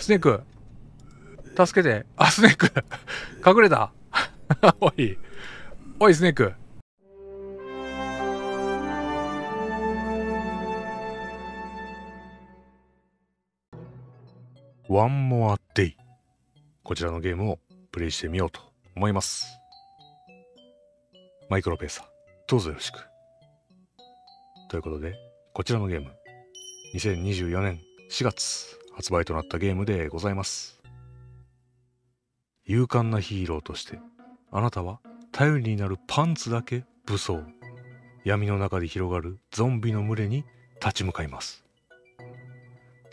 スネーク助けてあスネーク隠れた おいおいスネークワンモアデイこちらのゲームをプレイしてみようと思いますマイクロペーサーどうぞよろしくということでこちらのゲーム2024年4月発売となったゲームでございます勇敢なヒーローとしてあなたは頼りになるパンツだけ武装闇の中で広がるゾンビの群れに立ち向かいます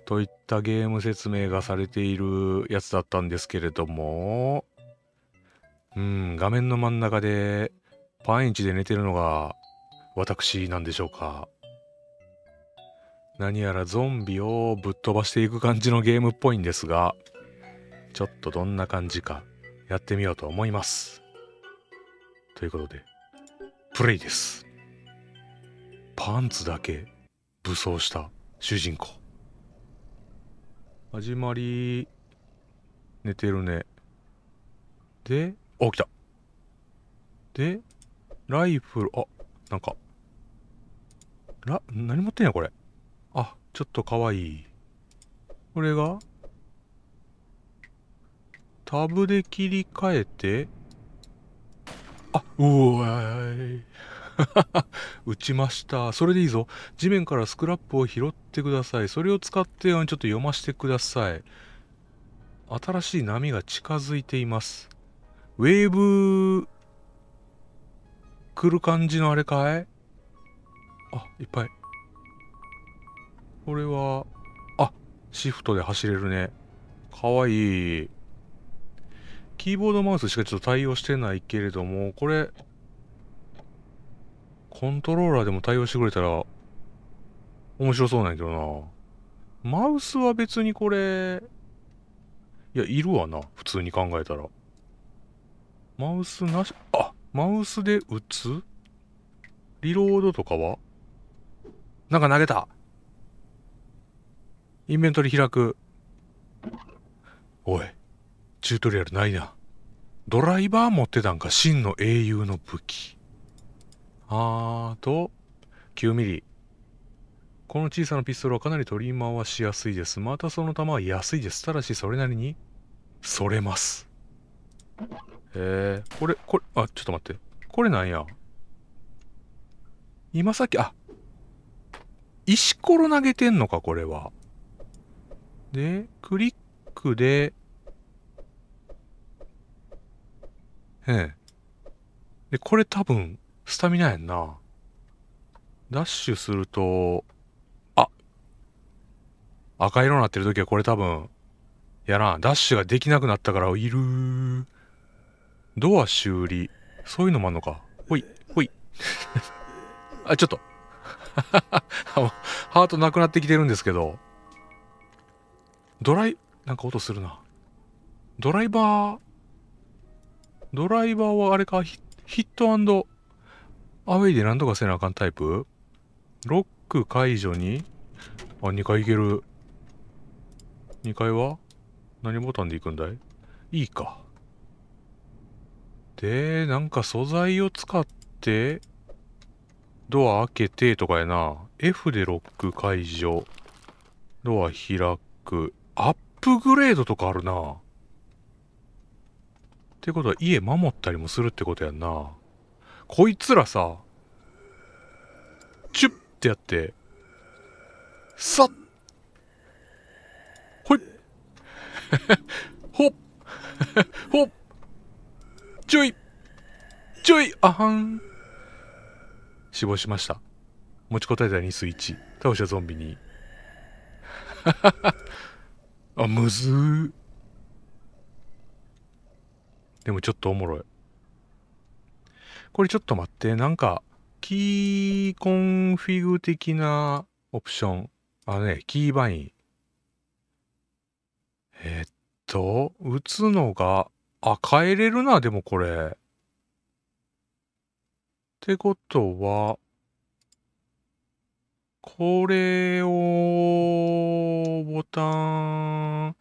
といったゲーム説明がされているやつだったんですけれどもうん画面の真ん中でパンイチで寝てるのが私なんでしょうか何やらゾンビをぶっ飛ばしていく感じのゲームっぽいんですが、ちょっとどんな感じかやってみようと思います。ということで、プレイです。パンツだけ武装した主人公。始まり、寝てるね。で、起きた。で、ライフル、あ、なんか、ラ何持ってんやこれ。ちょっとかわいい。これがタブで切り替えて、あ、うおーい。打ちました。それでいいぞ。地面からスクラップを拾ってください。それを使ってちょっと読ませてください。新しい波が近づいています。ウェーブ、来る感じのあれかいあ、いっぱい。これは、あ、シフトで走れるね。かわいい。キーボードマウスしかちょっと対応してないけれども、これ、コントローラーでも対応してくれたら、面白そうなんやけどな。マウスは別にこれ、いや、いるわな。普通に考えたら。マウスなし、あ、マウスで打つリロードとかはなんか投げたインベントリ開く。おい、チュートリアルないな。ドライバー持ってたんか、真の英雄の武器。あーと、9ミリ。この小さなピストルはかなり取り回しやすいです。またその弾は安いです。ただし、それなりに、それます。えー、これ、これ、あ、ちょっと待って。これなんや。今さっき、あ、石ころ投げてんのか、これは。で、クリックで、ええ。で、これ多分、スタミナやんな。ダッシュすると、あ赤色になってる時はこれ多分、やらん。ダッシュができなくなったからいるドア修理。そういうのもあんのか。ほい、ほい。あ、ちょっと。ハートなくなってきてるんですけど。ドライ、なんか音するな。ドライバー、ドライバーはあれか、ヒットアウェイで何とかせなあかんタイプロック解除にあ、2階行ける。2階は何ボタンで行くんだいいいか。で、なんか素材を使って、ドア開けてとかやな。F でロック解除。ドア開く。アップグレードとかあるな。ってことは家守ったりもするってことやんな。こいつらさ、チュッってやって、さっほいほっほっちょいちょいあはん死亡しました。持ちこたえた2数1。倒したゾンビに。ははは。あ、むずー。でもちょっとおもろい。これちょっと待って、なんか、キーコンフィグ的なオプション。あのね、キーバイン。えー、っと、打つのが、あ、変えれるな、でもこれ。ってことは、これを、ボタン、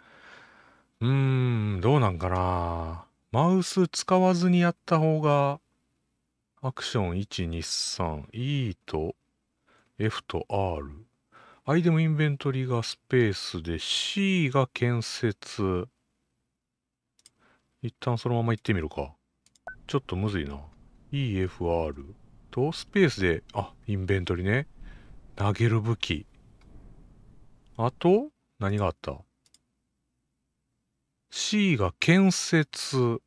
うーん、どうなんかな。マウス使わずにやった方が、アクション1、2、3、E と F と R。アイテムインベントリがスペースで C が建設。一旦そのまま行ってみるか。ちょっとむずいな。EFR とスペースで、あ、インベントリね。投げる武器。あと、何があった ?C が建設。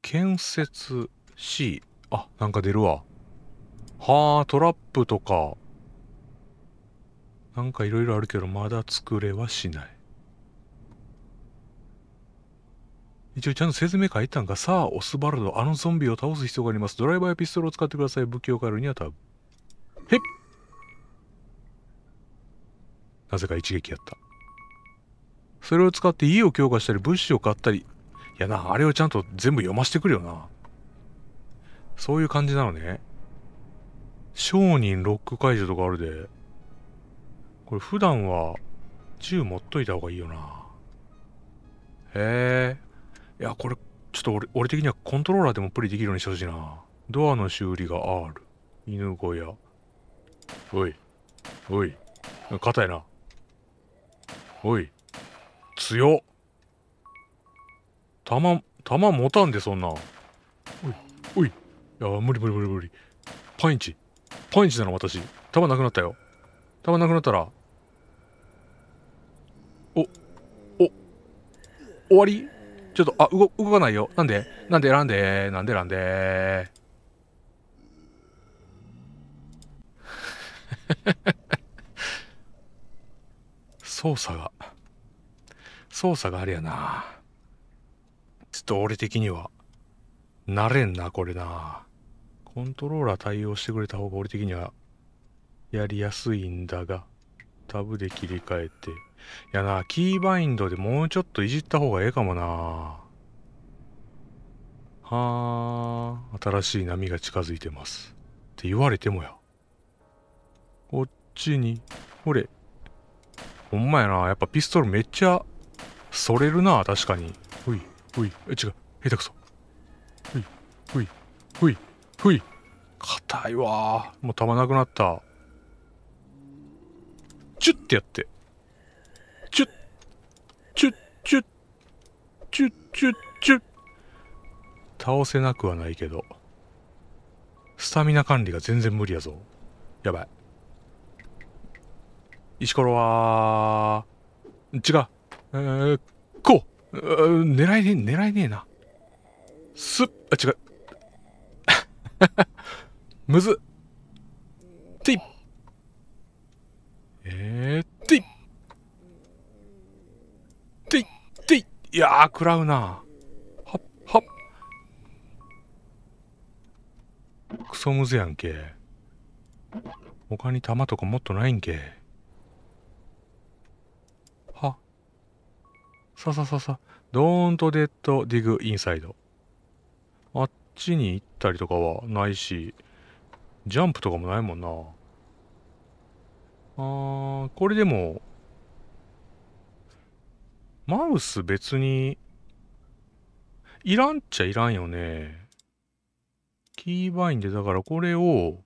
建設 C。あ、なんか出るわ。はあ、トラップとか。なんかいろいろあるけど、まだ作れはしない。一応ちゃんと説明書いたんか。さあ、オスバルド、あのゾンビを倒す必要があります。ドライバーやピストルを使ってください。武器を変えるにはタブへっなぜか一撃やったそれを使って家を強化したり物資を買ったりいやなあれをちゃんと全部読ませてくるよなそういう感じなのね商人ロック解除とかあるでこれ普段は銃持っといた方がいいよなへえいやこれちょっと俺俺的にはコントローラーでもプレイできるようにしてほしいなドアの修理が R 犬小屋おいおい硬いなおい強っ弾弾持たんでそんなおいおいいや無理無理無理無理パンチパンチなの私弾なくなったよ弾なくなったらおお終わりちょっとあ動動かないよなんでなんでなんでなんでなんで 操作が、操作があるやな。ちょっと俺的には、慣れんな、これな。コントローラー対応してくれた方が俺的には、やりやすいんだが、タブで切り替えて。いやな、キーバインドでもうちょっといじった方がええかもな。はあ、新しい波が近づいてます。って言われてもや。こっちに、ほれ。ほんまやな。やっぱピストルめっちゃ、それるな、確かに。ほい、ほい、え、違う、下手くそ。ほい、ほい、ほい、ほい。硬いわもうたまなくなった。チュッてやって。チュッ、チュッ、チュッ、チュッ、チュッ、チュッ。倒せなくはないけど。スタミナ管理が全然無理やぞ。やばい。石ころは、違う。えー、こう、うー、狙いねえ、狙いねえな。すっ、あ、違う。むず。ていえー、ていていていいや食らうな。はっ、はっ。クソむずやんけ。他に弾とかもっとないんけ。ささささ、そうそう。Don't dead dig inside。あっちに行ったりとかはないし、ジャンプとかもないもんな。あー、これでも、マウス別に、いらんっちゃいらんよね。キーバインで、だからこれを、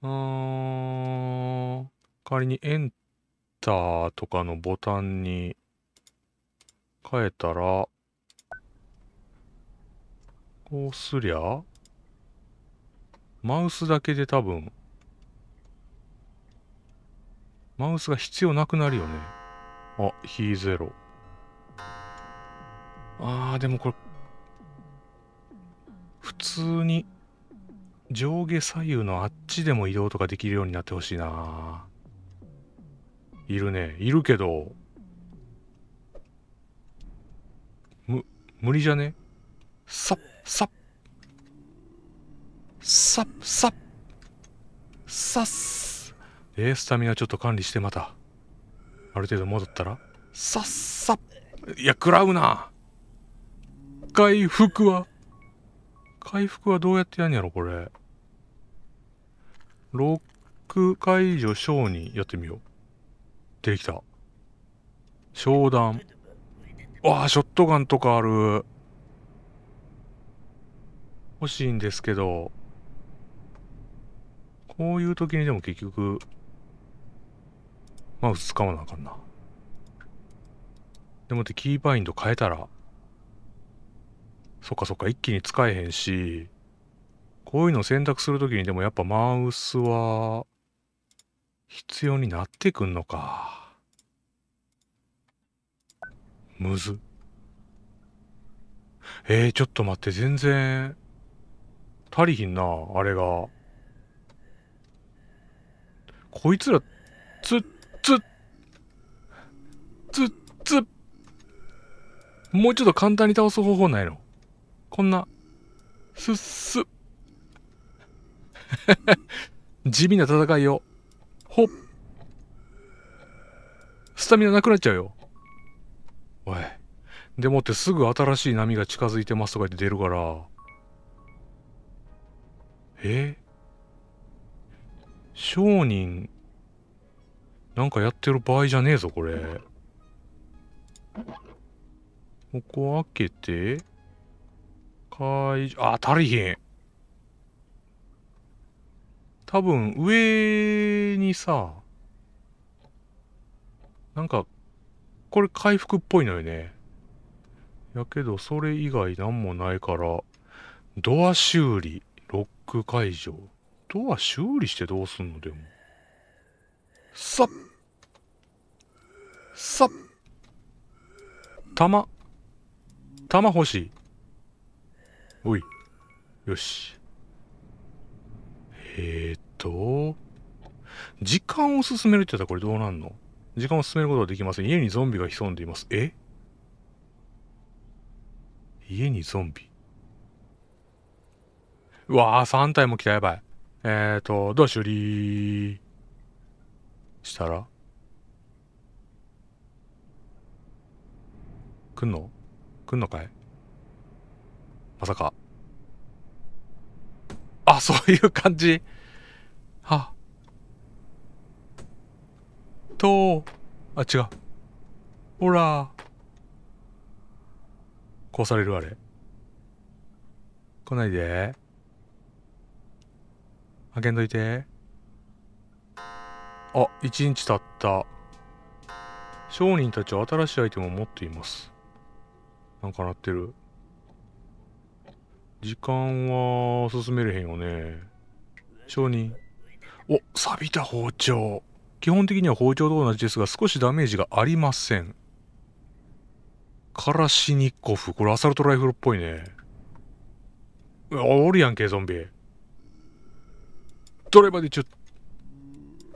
うーん、仮にエンターとかのボタンに変えたら、こうすりゃ、マウスだけで多分、マウスが必要なくなるよね。あ、ヒーゼロ。あー、でもこれ、普通に上下左右のあっちでも移動とかできるようになってほしいな。いるね。いるけど、無理じゃねサッサッサッサッサッスえー、スタミナちょっと管理してまたある程度戻ったらサッサッいや食らうな回復は回復はどうやってやんやろこれ6解除小にやってみよう出てきた商談わあ、ショットガンとかある。欲しいんですけど。こういう時にでも結局、マウス使わなあかんな。でもってキーバインド変えたら、そっかそっか、一気に使えへんし、こういうの選択するときにでもやっぱマウスは必要になってくんのか。むずえー、ちょっと待って全然足りひんなあれがこいつらつっつっつっつっもうちょっと簡単に倒す方法ないのこんなすっす 地味な戦いよほっスタミナなくなっちゃうよおい。でもってすぐ新しい波が近づいてますとか言って出るから。え商人、なんかやってる場合じゃねえぞ、これ。ここ開けて、会場、あ、足りひん。多分、上にさ、なんか、これ回復っぽいのよね。やけど、それ以外なんもないから、ドア修理、ロック解除。ドア修理してどうすんのでも。さっさっ玉。玉欲しい。おい。よし。えー、っと、時間を進めるって言ったらこれどうなんの時間を進めることはできません。家にゾンビが潜んでいます。え家にゾンビ。うわあ3体も来たやばい。えーと、どうしよりしたら来んの来んのかいまさか。あ、そういう感じ。はあ。とあ、違う。ほら。壊されるあれ。来ないで。あけんといて。あ、一日経った。商人たちは新しいアイテムを持っています。なんか鳴ってる。時間は進めれへんよね。商人。お、錆びた包丁。基本的には包丁と同じですが、少しダメージがありません。カラシニコフ。これアサルトライフルっぽいね。おるやんけ、ゾンビ。どれまでちょ、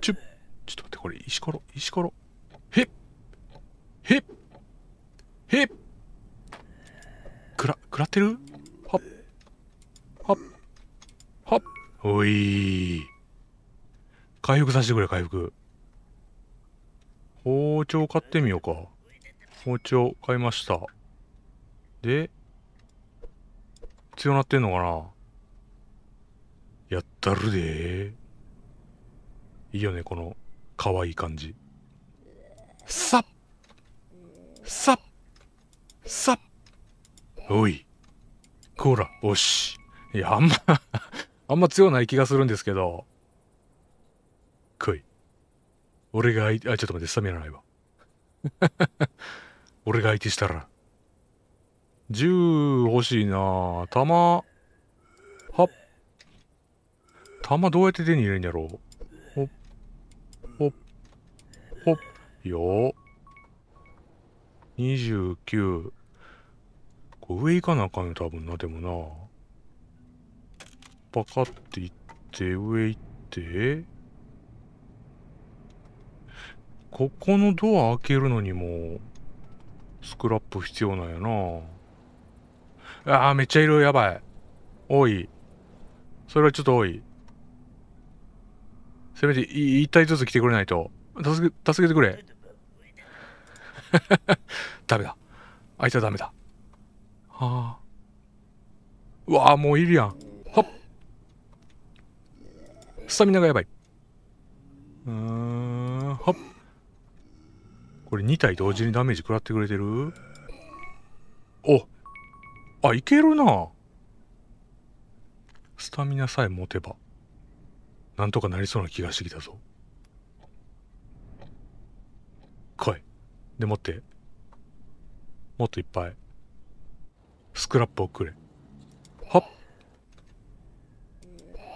ちょ、ちょっと待って、これ、石ころ、石ころ。へっへっへっくら、くらってるはっ。はっ。はっ。おい回復させてくれ、回復。包丁買ってみようか。包丁買いました。で、強なってんのかなやったるでいいよね、この、可愛い感じ。さっさっさっおい。こら、おし。いや、あんまあんま強ない気がするんですけど。俺が相手、あ、ちょっと待って、スタミナないわ。俺が相手したら。銃欲しいな弾、は弾どうやって手に入れるんやろうほっ、ほっ、ほっ、よ29。上行かなあかんよ、多分な、でもな。パカって行って、上行って、ここのドア開けるのにも、スクラップ必要なんやなああ、めっちゃいる。やばい。多い。それはちょっと多い。せめて一体ずつ来てくれないと。助け、助けてくれ。ダメだ。あいつはダメだ。はあ。うわあ、もういるやん。はっ。スタミナがやばい。うーん、はっ。これ2体同時にダメージ食らってくれてるおあ、いけるなスタミナさえ持てば、なんとかなりそうな気がしてきたぞ。来い。で、待って。もっといっぱい。スクラップをくれ。はっ。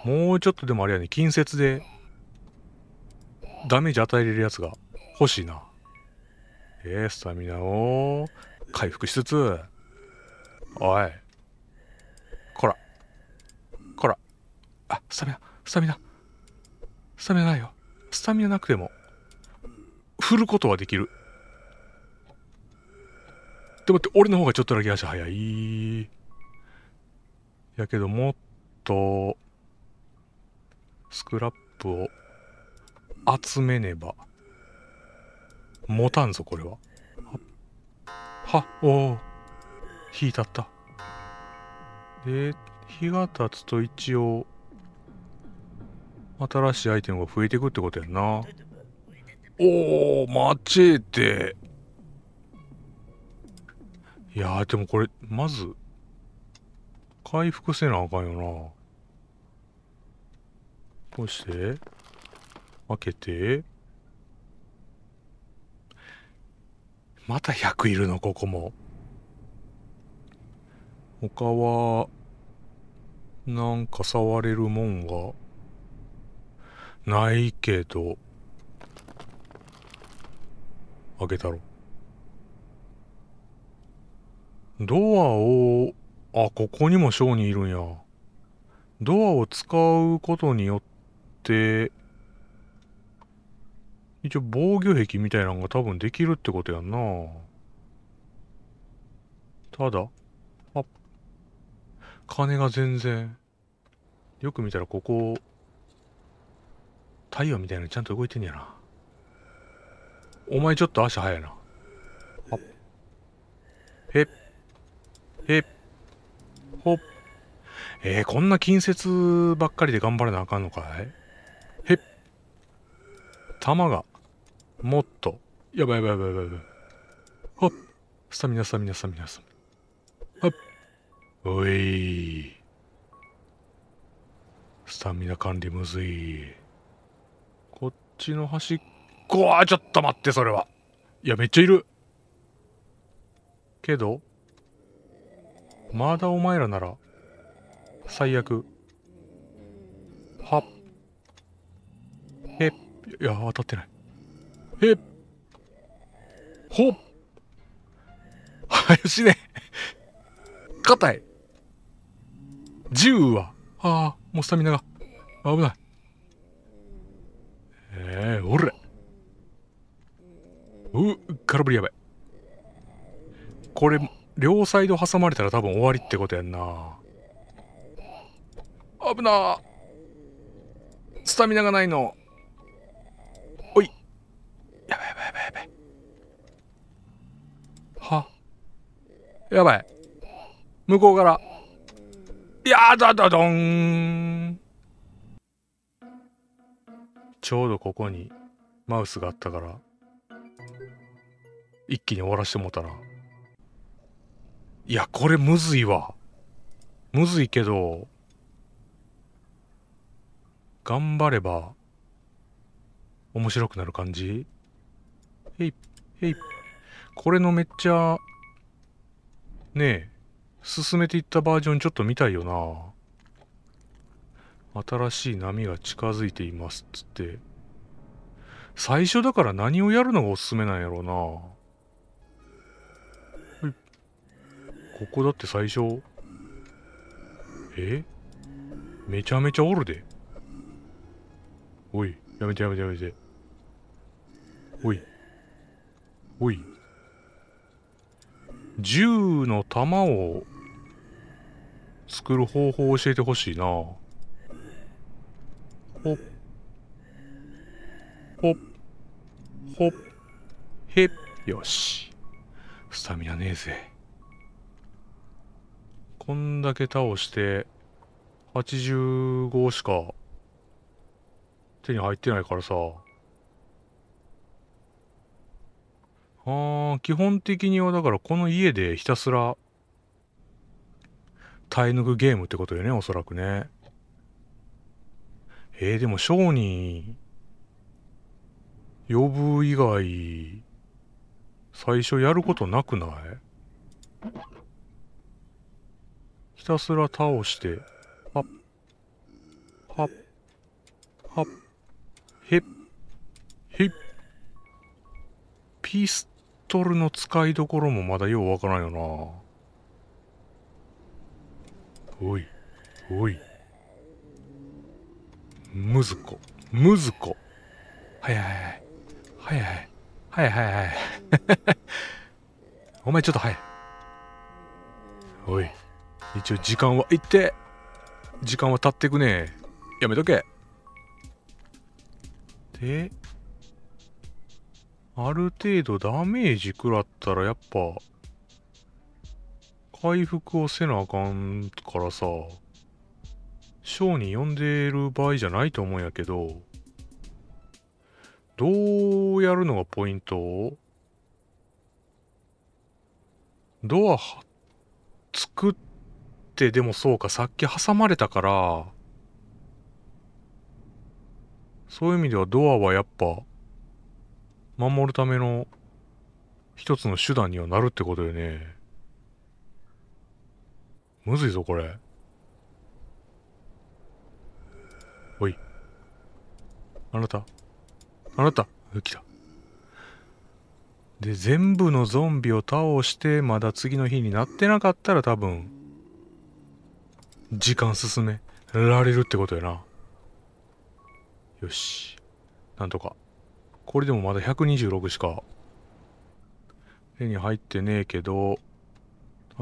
もうちょっとでもあれやね、近接で、ダメージ与えれるやつが欲しいな。えー、スタミナを回復しつつ、おい、こら、こら、あ、スタミナ、スタミナ、スタミナないよ。スタミナなくても、振ることはできる。でもって、俺の方がちょっとだけ足早い。やけど、もっと、スクラップを集めねば。持たんぞ、これは。は、おお。火たった。で、日が経つと一応、新しいアイテムが増えていくってことやんな。おお、待ちえて。いやでもこれ、まず、回復せなあかんよな。こうして、開けて、また100いるのここも他はなんか触れるもんがないけど開けたろドアをあここにも小にいるんやドアを使うことによって一応防御壁みたいなのが多分できるってことやんなただあ金が全然よく見たらここ太陽みたいなのちゃんと動いてんやなお前ちょっと足早いなあへっへっほっえー、こんな近接ばっかりで頑張らなあかんのかいへっ弾がもっと。やばいやばいやばいやばいやばい。ほっ。スタミナスタミナスタミナスタミナ。ほっ。おいスタミナ管理むずい。こっちの端っこは、ちょっと待って、それは。いや、めっちゃいる。けど、まだお前らなら、最悪。はっ。え、いや、当たってない。へっほっはよしね硬い銃はああもうスタミナが危ないええー、おれ。う空振りやばいこれ両サイド挟まれたら多分終わりってことやんな危なスタミナがないのやばい。向こうから。やだだどん。ちょうどここにマウスがあったから、一気に終わらしてもうたな。いや、これむずいわ。むずいけど、頑張れば、面白くなる感じへい、へい。これのめっちゃねえ、進めていったバージョンちょっと見たいよな。新しい波が近づいていますっつって。最初だから何をやるのがおすすめなんやろうな。ここだって最初。えめちゃめちゃおるで。おい、やめてやめてやめて。おい。おい。銃の弾を作る方法を教えてほしいなほっほっほっへっよしスタミナねえぜこんだけ倒して85しか手に入ってないからさああ、基本的にはだからこの家でひたすら耐え抜くゲームってことよね、おそらくね。えー、でも商人呼ぶ以外最初やることなくないひたすら倒してあ。っはっはっへっへっピーストルの使いどころもまだようわからんよな。おい、おい。むずこ、むずこ。はいはいはい。はいはい。はいはいはい。お前ちょっとはい。おい。一応時間は、いって。時間は経ってくね。やめとけ。で、ある程度ダメージ食らったらやっぱ、回復をせなあかんからさ、賞に呼んでる場合じゃないと思うんやけど、どうやるのがポイントドア作ってでもそうか、さっき挟まれたから、そういう意味ではドアはやっぱ守るための一つの手段にはなるってことよね。むずいぞ、これ。おい。あなた。あなた。来た。で、全部のゾンビを倒して、まだ次の日になってなかったら多分、時間進められるってことやな。よし。なんとか。これでもまだ126しか手に入ってねえけど、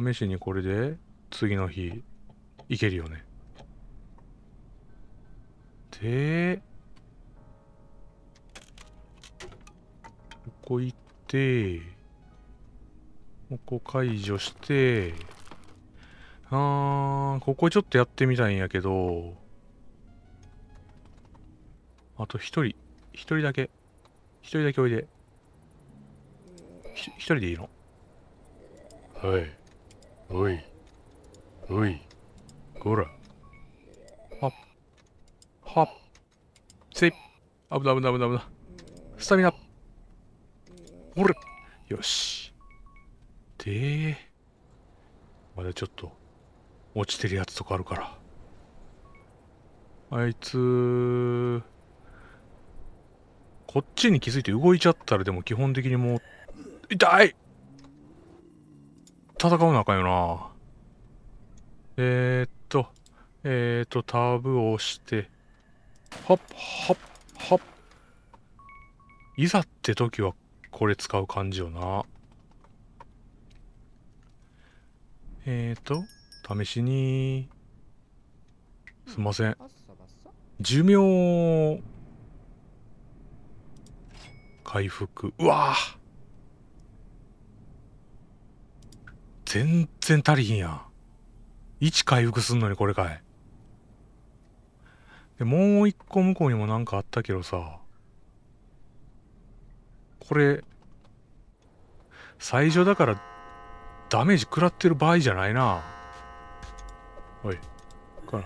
試しにこれで次の日いけるよね。で、ここ行って、ここ解除して、あー、ここちょっとやってみたいんやけど、あと一人、一人だけ一人だけおいで。一人でいいのはい。おい。おい。こら。はっ。はっ。せい。危ない危ない危ない危ない。スタミナ。おれ。よし。で、まだちょっと、落ちてるやつとかあるから。あいつこっちに気づいて動いちゃったらでも基本的にもう、痛い戦うなあかんよな。えー、っと、えー、っと、タブを押して、はっ、はっ、はっ。いざって時はこれ使う感じよな。えーと、試しに、すんません。寿命回復うわ全然足りひんやん1回復すんのにこれかいでもう一個向こうにもなんかあったけどさこれ最初だからダメージ食らってる場合じゃないなおいか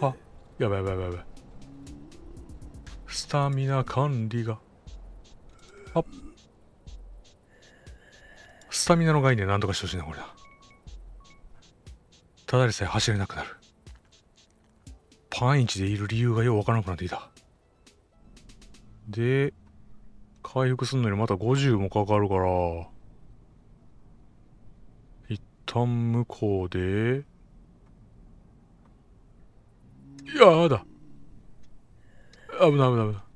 らはやばいやばいやばいスタミナ管理があスタミナの概念何とかしてほしいな、これだ。ただでさえ走れなくなる。パンイチでいる理由がようわからなくなっていた。で、回復するのにまた50もかかるから、一旦向こうで、やだ危ない危ない危ない。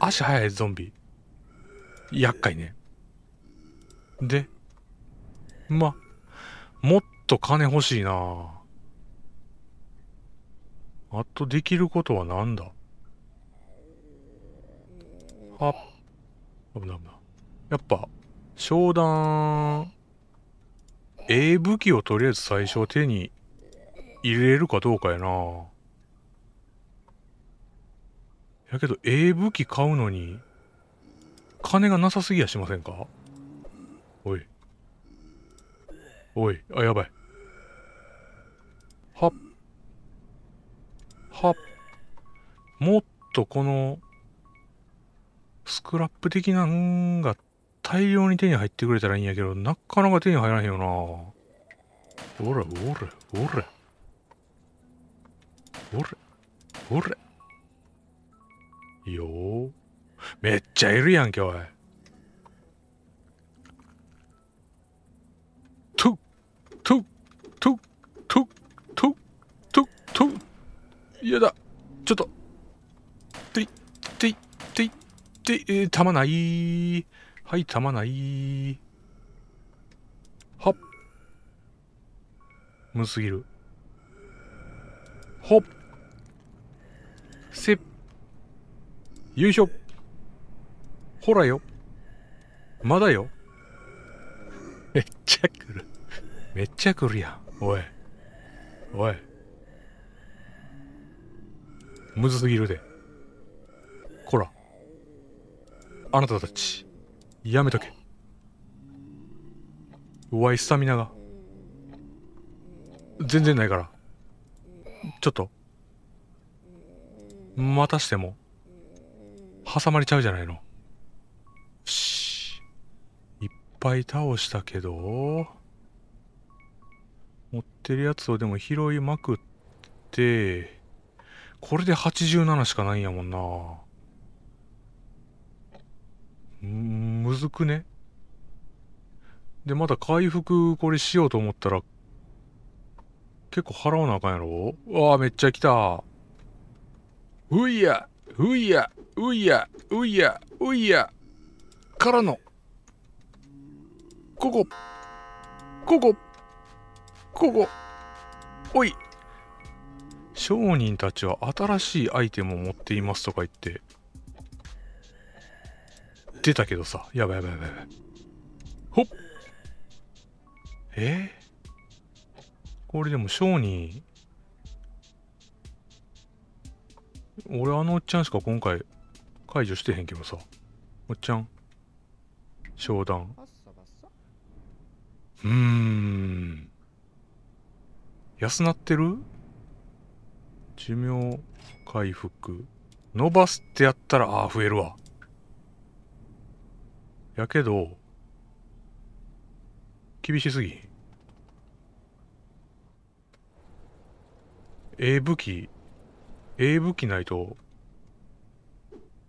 足速いゾンビ。厄介ね。で、ま、もっと金欲しいなあとできることは何だあ、危ない危ない。やっぱ、商談、A 武器をとりあえず最初手に入れるかどうかやなやけど、ええ武器買うのに、金がなさすぎやしませんかおい。おい。あ、やばい。はっ。はっ。もっとこの、スクラップ的なんが大量に手に入ってくれたらいいんやけど、なかなか手に入らへんよな。おれ、おれ、おれ。おれ、おれ。いいめっちゃいるやんけおいトゥトゥトゥトゥトゥトゥトゥやだちょっとていていていてたまないはいたまないはっむすぎるほっせっよいしょ。ほらよ。まだよ。めっちゃ来る。めっちゃ来るやん。おい。おい。むずすぎるで。こら。あなたたち、やめとけ。うわい、スタミナが。全然ないから。ちょっと。またしても。挟まれちゃうじゃないの。よし。いっぱい倒したけど、持ってるやつをでも拾いまくって、これで87しかないんやもんな。むずくねで、まだ回復これしようと思ったら、結構払わなあかんやろうわあ、めっちゃ来た。ふいやふいやういや、ういや、ういや、からの、ここ、ここ、ここ、おい。商人たちは新しいアイテムを持っていますとか言って、出たけどさ、やばいやばいやばいほっ。えー、これでも商人、俺あのおっちゃんしか今回解除してへんけどさおっちゃん商談うーん安なってる寿命回復伸ばすってやったらああ増えるわやけど厳しすぎええ武器ええ武器ないと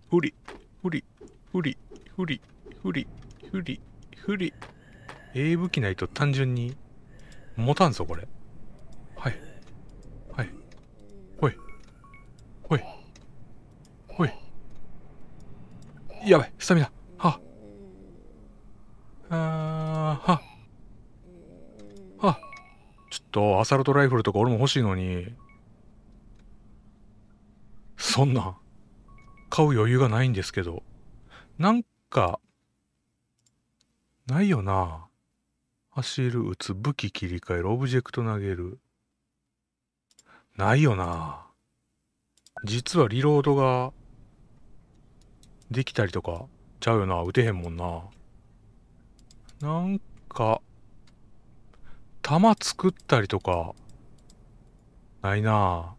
ふり、ふり、ふり、ふり、ふり、ふり、ふり。ええ武器ないと単純に、持たんぞ、これ。はい。はい。ほい。ほい。ほい。やばい、スタミナ。はあ。あはあ。はあ。ちょっと、アサルトライフルとか俺も欲しいのに。そんなん。買う余裕がないんですけど。なんか、ないよな。走る、打つ、武器切り替える、オブジェクト投げる。ないよな。実はリロードができたりとかちゃうよな。打てへんもんな。なんか、弾作ったりとか、ないな。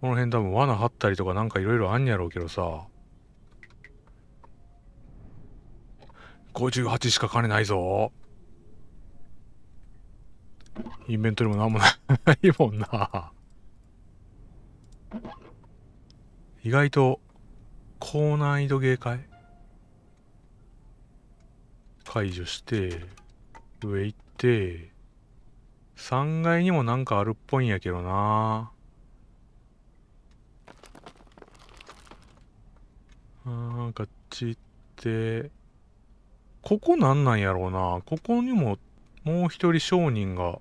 この辺多分罠張ったりとかなんかいろいろあんやろうけどさ。58しか金ないぞ。インベントリもなんも ないもんな。意外と高難易度芸会解除して、上行って、3階にもなんかあるっぽいんやけどな。あガチってここなんなんやろうなここにももう一人商人が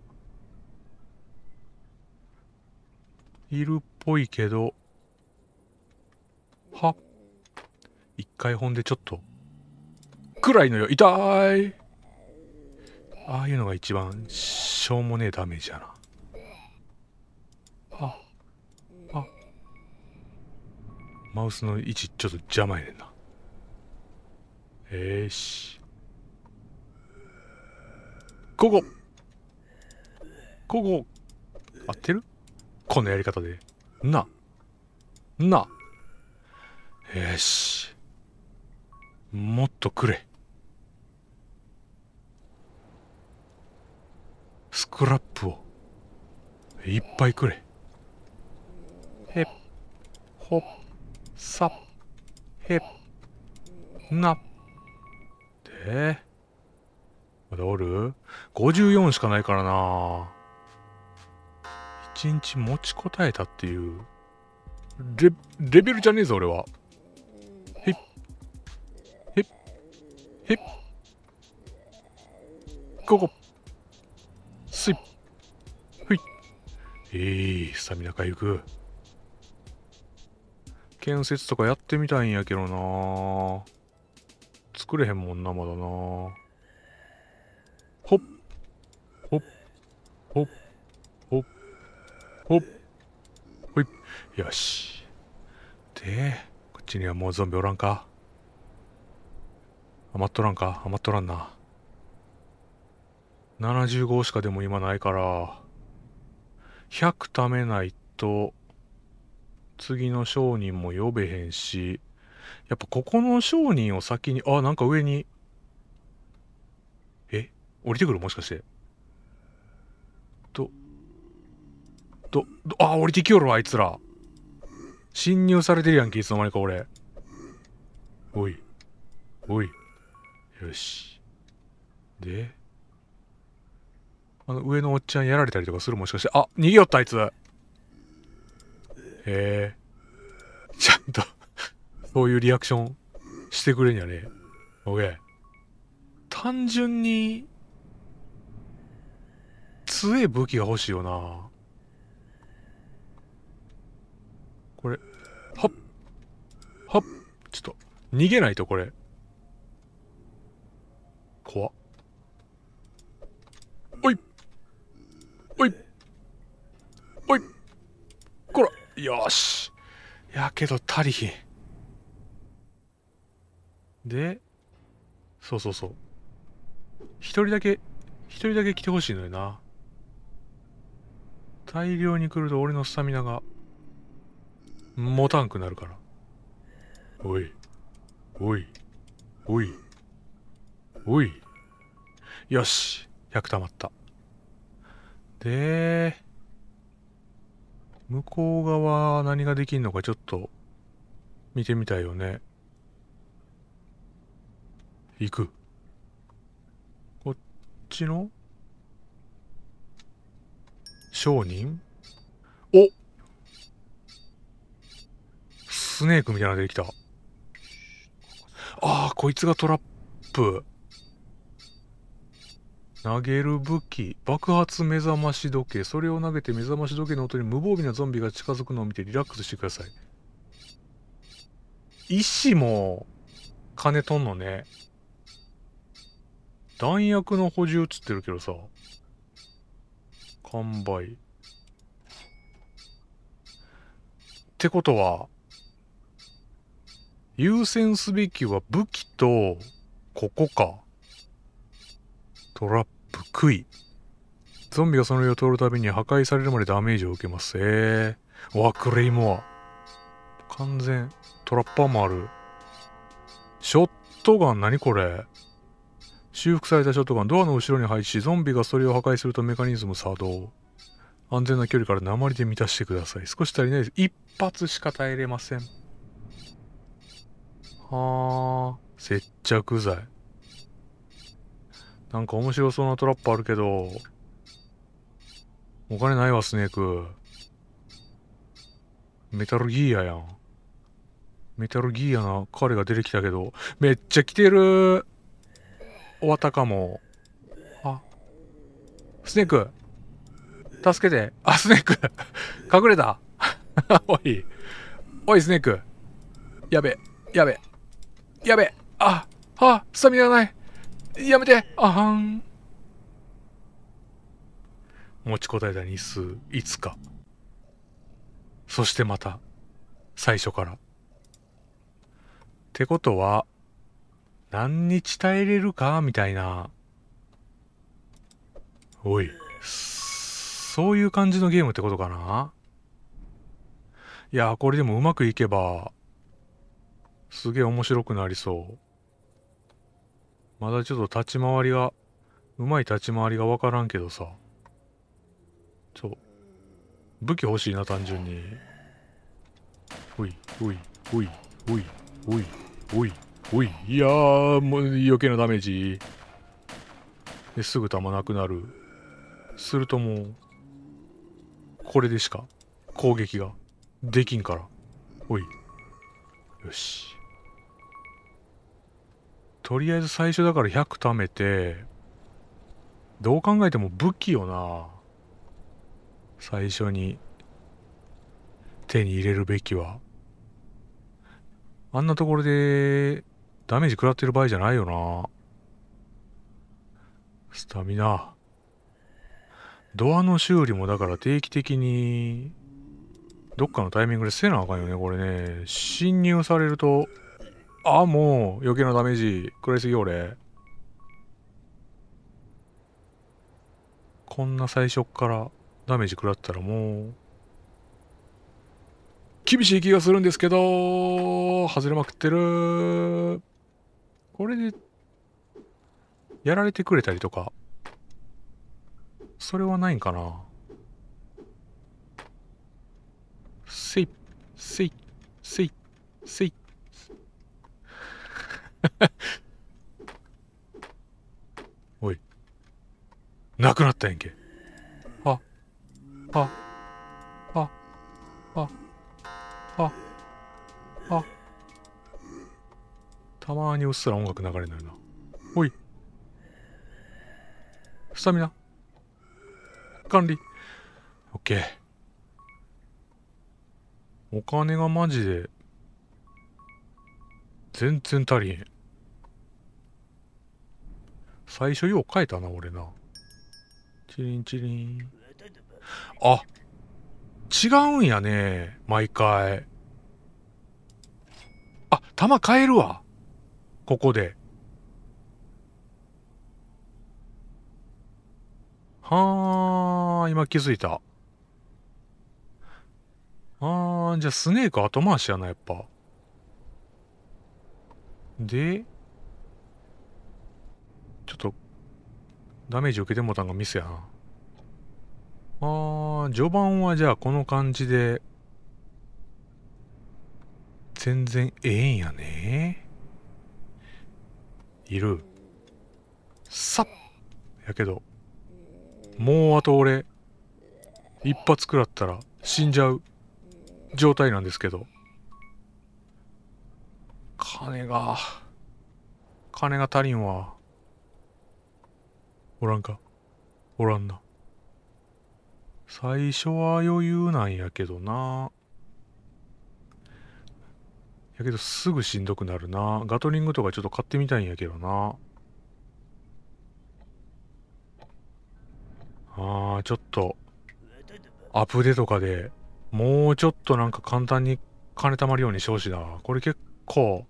いるっぽいけどは一回ほんでちょっと暗いのよ痛いああいうのが一番しょうもねえダメージやなマウスの位置ちょっと邪魔やねんなえー、しここここ合ってるこのやり方でななよしもっとくれスクラップをいっぱいくれへっほっさへなでまだおる ?54 しかないからな一日持ちこたえたっていうレレベルじゃねえぞ俺はへっへっへっここすいふいええー、スタミナ回復建設とかやってみたいんやけどな作れへんもんな、まだなほっ、ほっ、ほっ、ほっ、ほっ、ほい、よし。で、こっちにはもうゾンビおらんか余っとらんか余っとらんな。75しかでも今ないから、100貯めないと、次の商人も呼べへんし、やっぱここの商人を先に、あ、なんか上に、え降りてくるもしかして。と、と、あ、降りてきよるわあいつら。侵入されてるやんけ、いつの間にか俺。おい。おい。よし。で、あの上のおっちゃんやられたりとかするもしかして、あ、逃げよったあいつ。えちゃんと そういうリアクションしてくれんやね。おげ。単純に、強え武器が欲しいよな。これ、はっ、はっ、ちょっと、逃げないとこれ、よしやけど足りひんでそうそうそう一人だけ一人だけ来てほしいのよな大量に来ると俺のスタミナが持たんくなるからおいおいおいおいよし100溜まったで向こう側何ができるのかちょっと見てみたいよね行くこっちの商人おスネークみたいなの出てきたああこいつがトラップ投げる武器、爆発目覚まし時計、それを投げて目覚まし時計の音に無防備なゾンビが近づくのを見てリラックスしてください。石も金とんのね。弾薬の補充映ってるけどさ。完売。ってことは、優先すべきは武器と、ここか。トラップ、杭。ゾンビがその上を通るたびに破壊されるまでダメージを受けます。えー。わ、クレイモア。完全。トラッパーもある。ショットガン、何これ修復されたショットガン、ドアの後ろに配置し、ゾンビがそれを破壊するとメカニズム作動。安全な距離から鉛で満たしてください。少し足りないです。一発しか耐えれません。はあ、接着剤。なんか面白そうなトラップあるけど、お金ないわ、スネーク。メタルギアやん。メタルギアな彼が出てきたけど、めっちゃ来てる終わったかも。あ、スネーク助けて。あ、スネーク隠れた おい。おい、スネーク。やべ、やべ、やべ。あ、あ、スタミナない。やめてあはん持ちこたえた日数いつかそしてまた最初からってことは何日耐えれるかみたいなおいそういう感じのゲームってことかないやこれでもうまくいけばすげえ面白くなりそうまだちょっと立ち回りが、うまい立ち回りがわからんけどさ。そう。武器欲しいな、単純に。おい、おい、おい、おい、おい、おい、おい。いやー、もう余計なダメージ。ですぐ弾なくなる。するともう、これでしか攻撃ができんから。ほい。よし。とりあえず最初だから100貯めて、どう考えても武器よな。最初に手に入れるべきは。あんなところでダメージ食らってる場合じゃないよな。スタミナ。ドアの修理もだから定期的にどっかのタイミングでせなあかんよね、これね。侵入されるとああ、もう余計なダメージ食らいすぎ俺。こんな最初からダメージ食らったらもう、厳しい気がするんですけど、外れまくってる。これで、やられてくれたりとか、それはないんかな。せい、せい、せい、せい。おい。なくなったやんけ。あ、あ、あ、あ、あ、あ。たまにうっすら音楽流れないな。おい。スタミナ。管理。オッケー。お金がマジで全然足りへん。最初よう書いたな、俺な。チリンチリン。あ、違うんやね、毎回。あ、弾変えるわ。ここで。はあ今気づいた。あー、じゃあスネーク後回しやな、やっぱ。で、ちょっと、ダメージ受けてもたんがミスやな。あー、序盤はじゃあこの感じで、全然ええんやね。いる。さっやけど、もうあと俺、一発食らったら死んじゃう状態なんですけど。金が、金が足りんわ。おらんかおらんな。最初は余裕なんやけどな。やけどすぐしんどくなるな。ガトリングとかちょっと買ってみたいんやけどな。ああ、ちょっと、アプデとかでもうちょっとなんか簡単に金貯まるようにし子だしな。これ結構、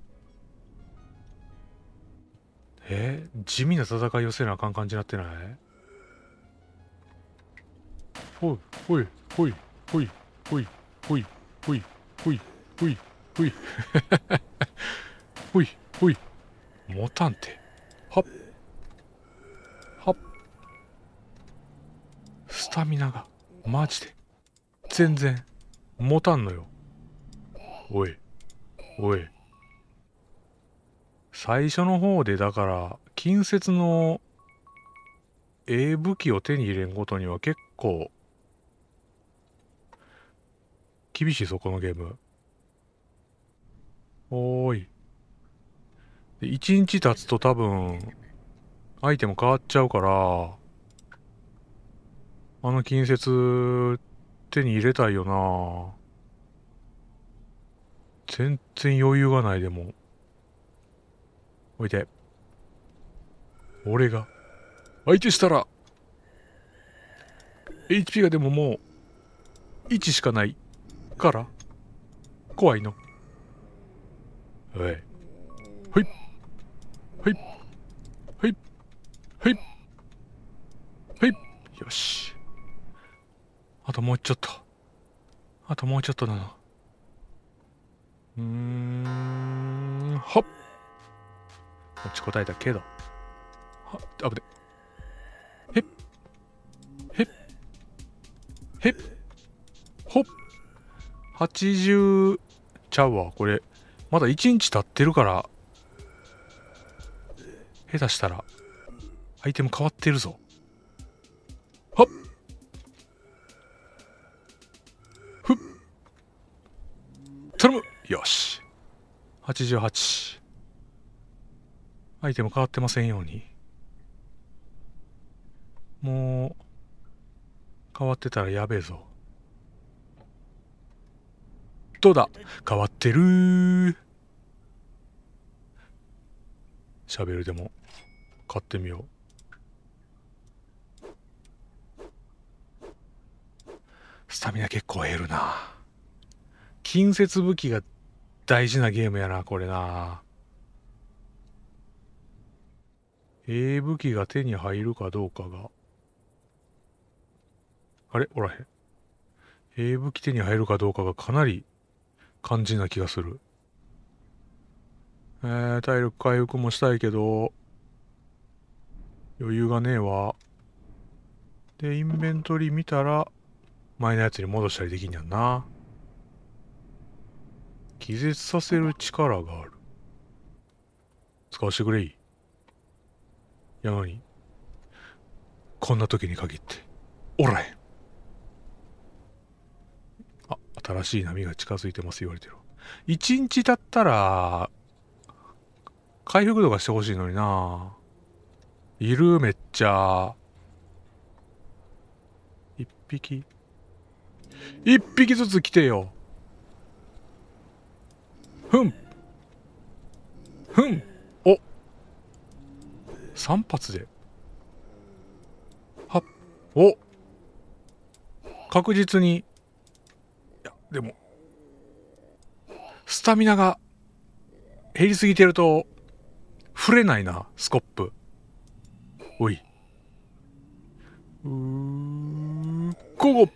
え地味な戦いをせなあかん感じになってないほいほいほいほいほいほいほいほいほいほい ほいほい持たんてはっはっスタミナがマジで全然持たんのよおいおい最初の方でだから近接のええ武器を手に入れんごとには結構厳しいぞこのゲームおーい1日経つと多分アイテム変わっちゃうからあの近接手に入れたいよな全然余裕がないでもおいで。俺が。相手したら、HP がでももう、1しかないから、怖いの。おい。はい。はい。はい。はい。はい。よし。あともうちょっと。あともうちょっとなの。うん、はっ。持ちこたえたけどはぶねへっへっへっほっ80ちゃうわこれまだ1日経ってるから下手したらアイテム変わってるぞはっふっ頼むよし88アイテム変わってませんようにもう変わってたらやべえぞどうだ変わってるしゃべるでも買ってみようスタミナ結構減るな近接武器が大事なゲームやなこれなえ武器が手に入るかどうかが。あれおらへん。え武器手に入るかどうかがかなり肝心な気がする。えー、体力回復もしたいけど、余裕がねえわ。で、インベントリー見たら、前のやつに戻したりできんやんな。気絶させる力がある。使わせてくれい。やのにこんな時に限っておらへんあ新しい波が近づいてます言われてる一日経ったら回復度がしてほしいのにないるめっちゃ一匹一匹ずつ来てよふんふん3発ではっお確実にいやでもスタミナが減りすぎてると触れないなスコップおいうーここ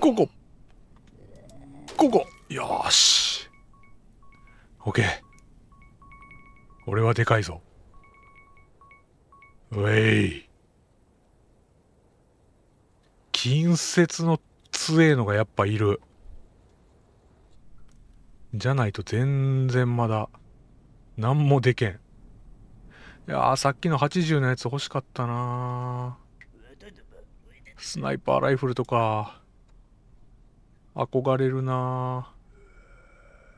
ここここよし OK 俺はでかいぞうえい近接の強えのがやっぱいるじゃないと全然まだ何もでけんいやさっきの80のやつ欲しかったなスナイパーライフルとか憧れるな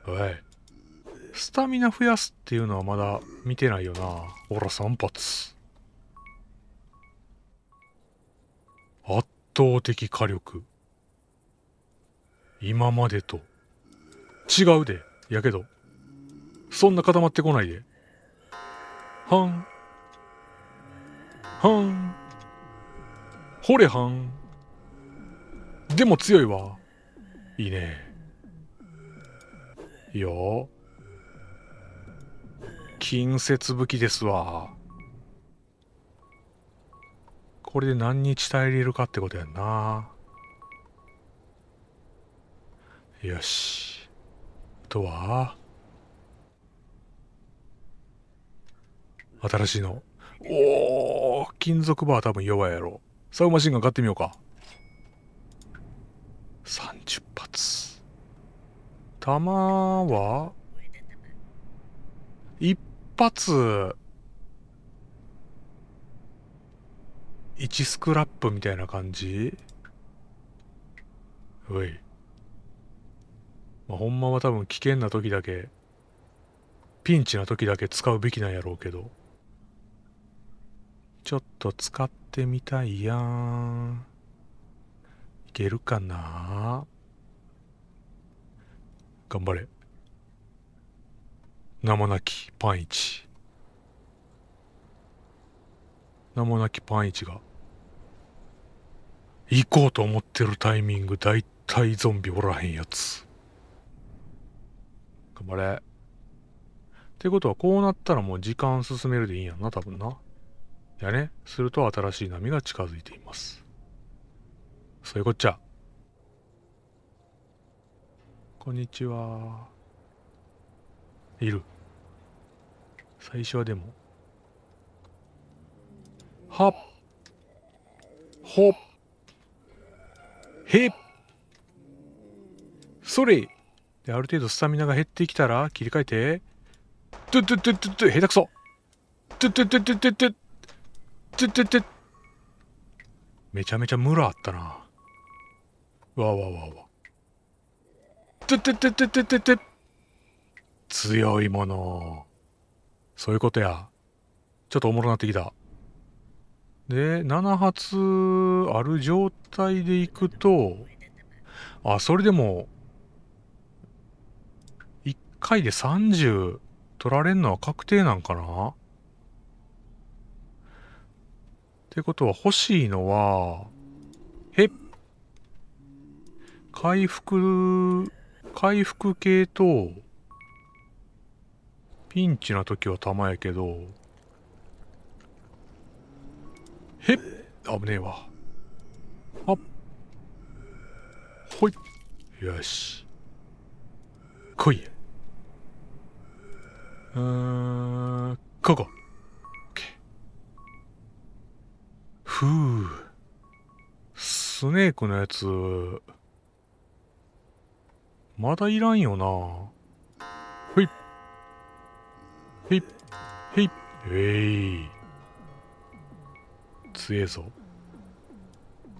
おいスタミナ増やすっていうのはまだ見てないよな。ほら、3発。圧倒的火力。今までと。違うで。やけど。そんな固まってこないで。はん。はん。ほれはん。でも強いわ。いいね。いいよ。近接武器ですわ。これで何日耐えれるかってことやんな。よし。あとは新しいの。おお金属バー多分弱いやろ。サウマシンガン買ってみようか。30発。弾は、1発、1スクラップみたいな感じほい。まあ、ほんまは多分危険な時だけ、ピンチな時だけ使うべきなんやろうけど。ちょっと使ってみたいやん。いけるかな頑張れ。名もなきパン市名もなきパン市が行こうと思ってるタイミング大体ゾンビおらへんやつ頑張れってことはこうなったらもう時間進めるでいいんやな多分なやねすると新しい波が近づいていますそういうこっちゃこんにちはいる最初はでもはっほっへっそれである程度スタミナが減ってきたら切り替えてトゥトゥトゥトゥトゥ下手くそトゥトゥトゥトゥトゥトゥトゥトゥトゥめちゃめちゃムラあったなわわわわトゥトゥトゥトゥトゥトゥ強いものそういうことや。ちょっとおもろなってきた。で、7発ある状態でいくと、あ、それでも、1回で30取られんのは確定なんかなってことは欲しいのは、へっ回復、回復系と、ピンチな時は玉やけどへっ危ねえわあっほいよし来いうんここふうスネークのやつまだいらんよなへいえい強えぞ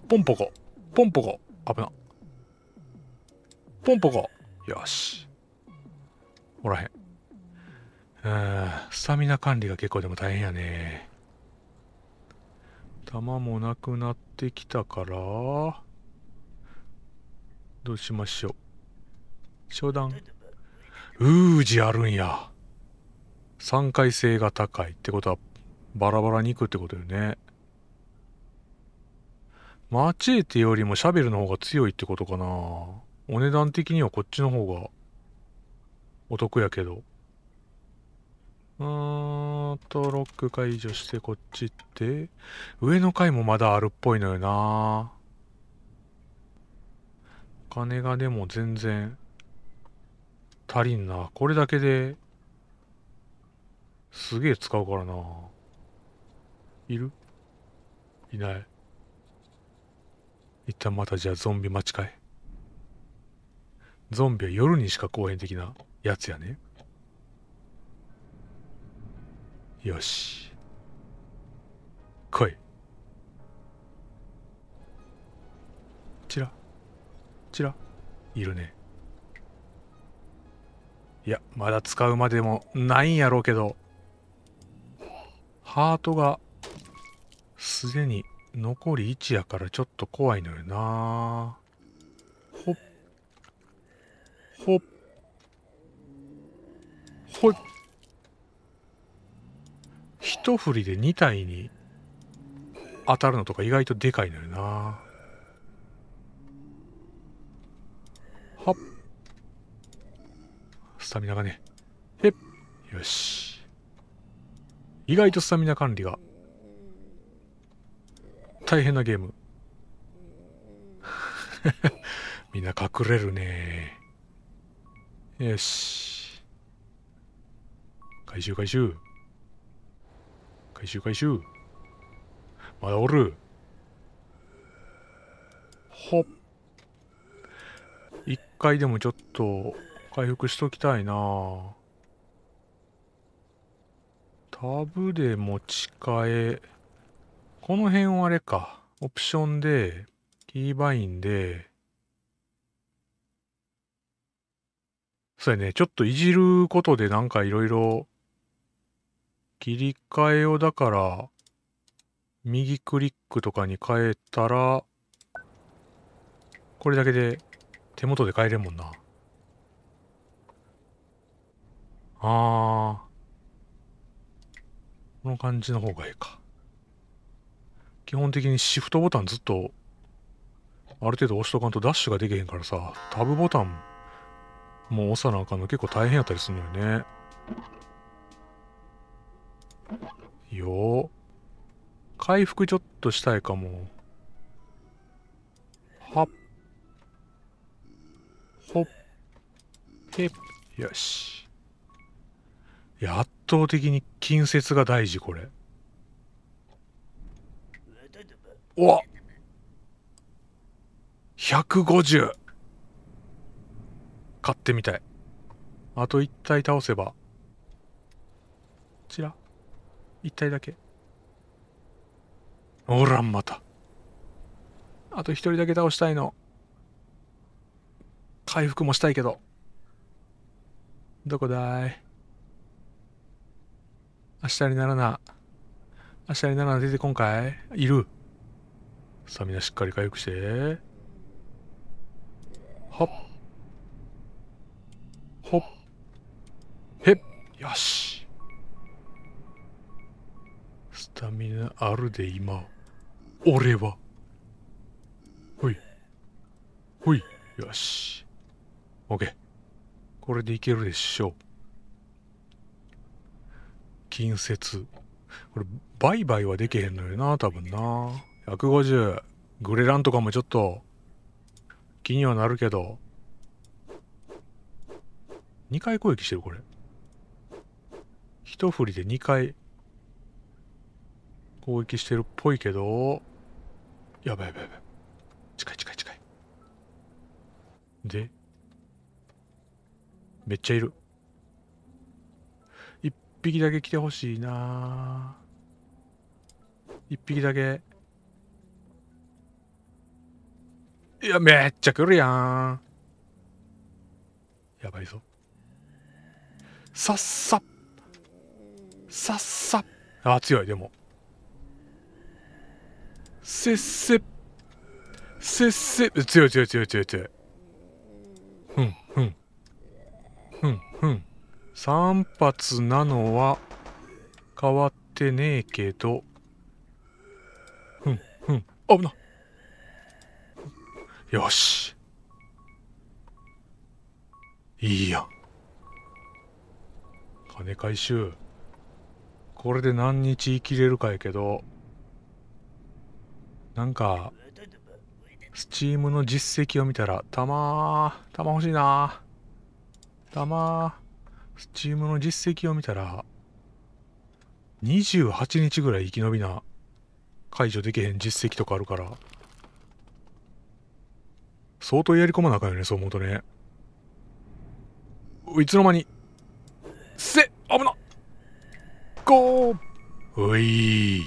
ポンポコポンポコ危なポンポコよしおらへんうんスタミナ管理が結構でも大変やね弾もなくなってきたからどうしましょう商談うーじあるんや三回性が高いってことはバラバラに行くってことよねマチエテよりもシャベルの方が強いってことかなお値段的にはこっちの方がお得やけどうーんとロック解除してこっちって上の階もまだあるっぽいのよなお金がでも全然足りんなこれだけですげえ使うからな。いるいない。一旦またじゃあゾンビ待ちかえ。ゾンビは夜にしか公園的なやつやね。よし。来い。ちら。ちら。いるね。いや、まだ使うまでもないんやろうけど。ハートがすでに残り1やからちょっと怖いのよなほっほっほっ一振りで2体に当たるのとか意外とでかいのよなはっスタミナがねへっよし意外とスタミナ管理が大変なゲーム みんな隠れるねよし回収回収回収回収まだおるほっ一回でもちょっと回復しときたいなタブで持ち替え。この辺はあれか。オプションで、キーバインで、そうやね、ちょっといじることでなんかいろいろ切り替えをだから、右クリックとかに変えたら、これだけで手元で変えれんもんな。あー。この感じの方がいいか。基本的にシフトボタンずっとある程度押しとかんとダッシュができへんからさ、タブボタンも押さなあかんの結構大変やったりするのよね。よ回復ちょっとしたいかも。はっ。ほっ。へっ。よし。や圧倒的に近接が大事これおわ150買ってみたいあと1体倒せばこちら1体だけおらんまたあと1人だけ倒したいの回復もしたいけどどこだい明日にならな。明日にならな出てこんかいいる。さあみんなしっかり回復して。はっ。ほっ。へっ。よし。スタミナあるで今。俺は。ほい。ほい。よし。オッケー。これでいけるでしょう。近接。これ、売買はできへんのよな、多分な。150。グレランとかもちょっと、気にはなるけど。2回攻撃してる、これ。一振りで2回、攻撃してるっぽいけど、やばいやばいやばい。近い近い近い。で、めっちゃいる。匹だけ来てほしいな一匹だけ。いや、めっちゃ来るやん。やばいぞ。さっささっさあ、強い、でも。せっせせっせ強い強い強い強い強い。ふん、ふん。ふん、ふん。3発なのは変わってねえけど。ふんふん。危な。よし。いいや金回収。これで何日生きれるかやけど。なんか、スチームの実績を見たら、たまー、たま欲しいなー。たまー。スチームの実績を見たら、28日ぐらい生き延びな解除できへん実績とかあるから、相当やり込まなあかんよね、そう思うとね。いつの間に。せ危なゴーうい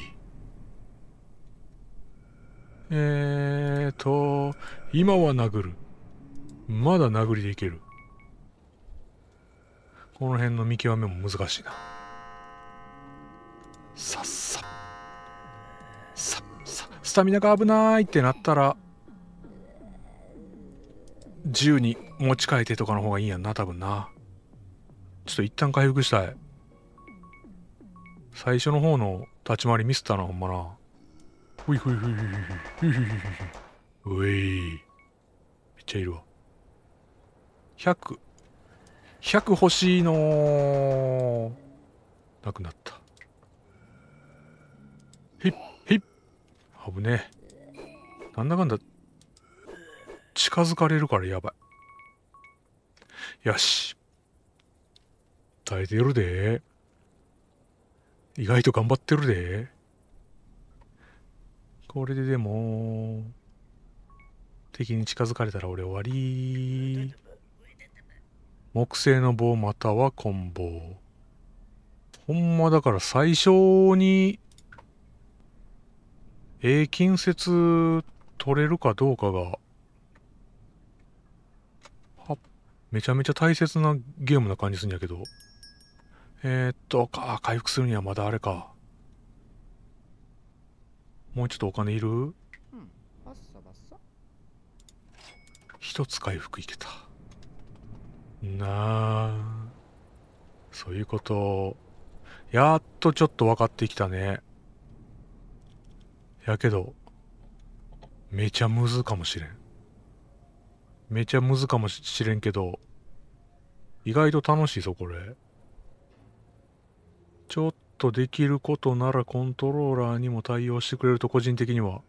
えーと、今は殴る。まだ殴りでいける。この辺の見極めも難しいなさっさささスタミナが危ないってなったら銃に持ち替えてとかの方がいいやんな多分なちょっと一旦回復したい最初の方の立ち回りミスったなほんまなふいふいふいふいふいふいふいふいういめっちゃいるわ100 100欲しいのなくなったヒッヒッ危ねえなんだかんだ近づかれるからやばいよし耐えてるで意外と頑張ってるでこれででも敵に近づかれたら俺終わり木製の棒または棍棒。ほんまだから最初に、えー、近接取れるかどうかが、めちゃめちゃ大切なゲームな感じするんやけど。えー、っと、か、回復するにはまだあれか。もうちょっとお金いる一、つ回復いけた。なあ。そういうこと。やっとちょっと分かってきたね。やけど、めちゃむずかもしれん。めちゃむずかもしれんけど、意外と楽しいぞ、これ。ちょっとできることならコントローラーにも対応してくれると個人的には。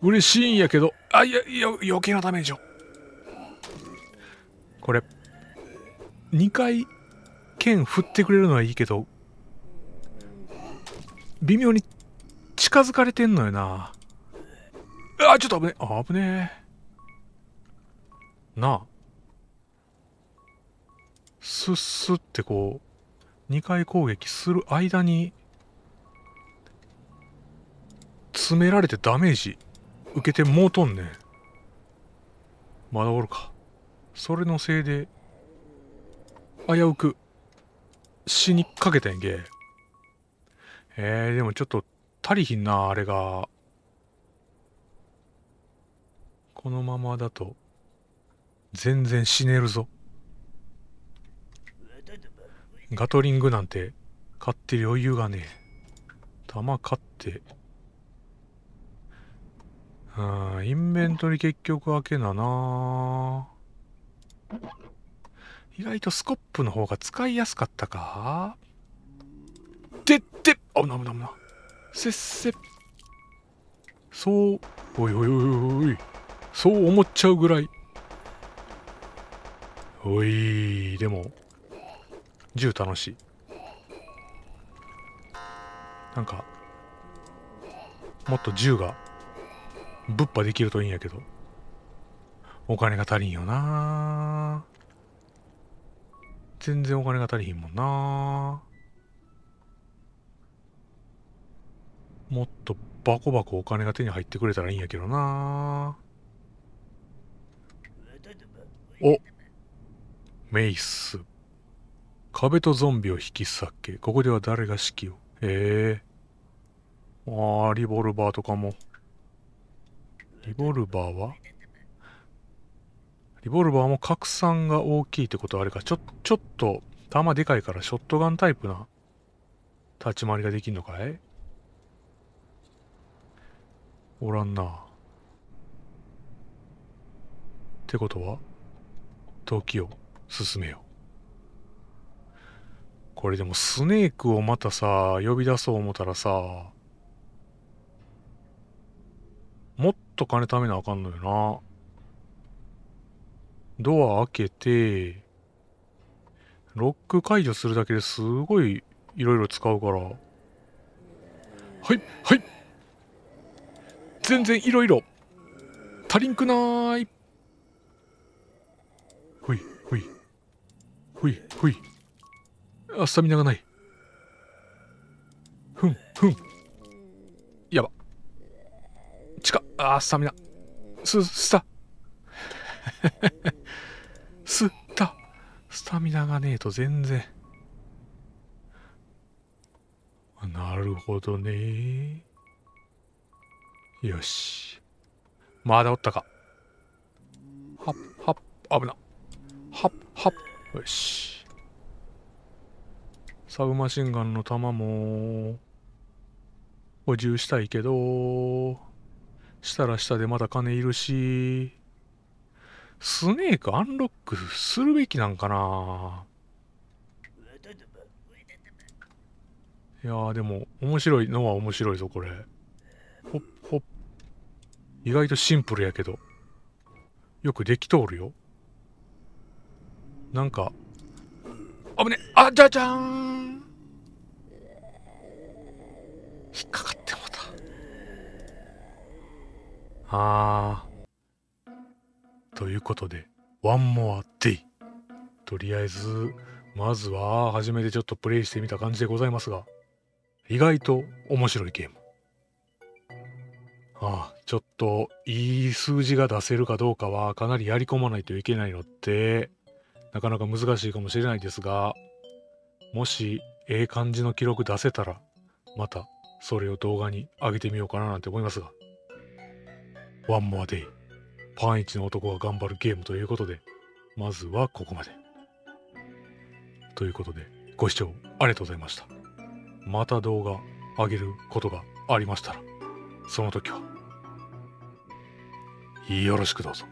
嬉しいんやけど、あ、いや、いや、余計なダメージを。これ。2回剣振ってくれるのはいいけど、微妙に近づかれてんのよな。あ、ちょっと危ねえ。あ、危ねえ。なあ。スッスッってこう、2回攻撃する間に、詰められてダメージ受けてもうとんねん。まだおるか。それのせいで危うく死にかけたんやんけ。えー、でもちょっと足りひんな、あれが。このままだと、全然死ねるぞ。ガトリングなんて、買って余裕がねえ。弾買って。うん、インベントリ結局開けななあ意外とスコップの方が使いやすかったかてってあなむなむなせっせそうおいおいおいおいそう思っちゃうぐらいおいでも銃楽しいなんかもっと銃がぶっぱできるといいんやけどお金が足りんよなぁ全然お金が足りひんもんなもっとバコバコお金が手に入ってくれたらいいんやけどなおメイス壁とゾンビを引き裂けここでは誰が指揮をへえー、あーリボルバーとかもリボルバーはリボルバーも拡散が大きいってことはあれか、ちょ、ちょっと弾でかいからショットガンタイプな立ち回りができんのかいおらんな。ってことは、時を進めよう。これでもスネークをまたさ、呼び出そう思ったらさ、もっと金貯めなあかんのよな。ドア開けて、ロック解除するだけですごいいろいろ使うから。はい、はい。全然いろいろ足りんくないほいほいほいほいあスタミナがないふんふんやばちかあスタミナすすた吸ったスタミナがねえと全然。なるほどね。よし。まだおったか。はっ、はっ、危な。はっ、はっ、よし。サブマシンガンの弾も、補充したいけど、したら下でまだ金いるし、スネークアンロックするべきなんかないやーでも面白いのは面白いぞこれほっほっ意外とシンプルやけどよくできとるよなんかあぶねあじゃじゃーん引っかかってもたあーということで、One More Day。とりあえず、まずは初めてちょっとプレイしてみた感じでございますが、意外と面白いゲーム。ああ、ちょっといい数字が出せるかどうかはかなりやり込まないといけないのって、なかなか難しいかもしれないですが、もしええ感じの記録出せたら、またそれを動画に上げてみようかななんて思いますが。One more day. パンイチの男が頑張るゲームということで、まずはここまで。ということで、ご視聴ありがとうございました。また動画上げることがありましたら、その時は、よろしくどうぞ。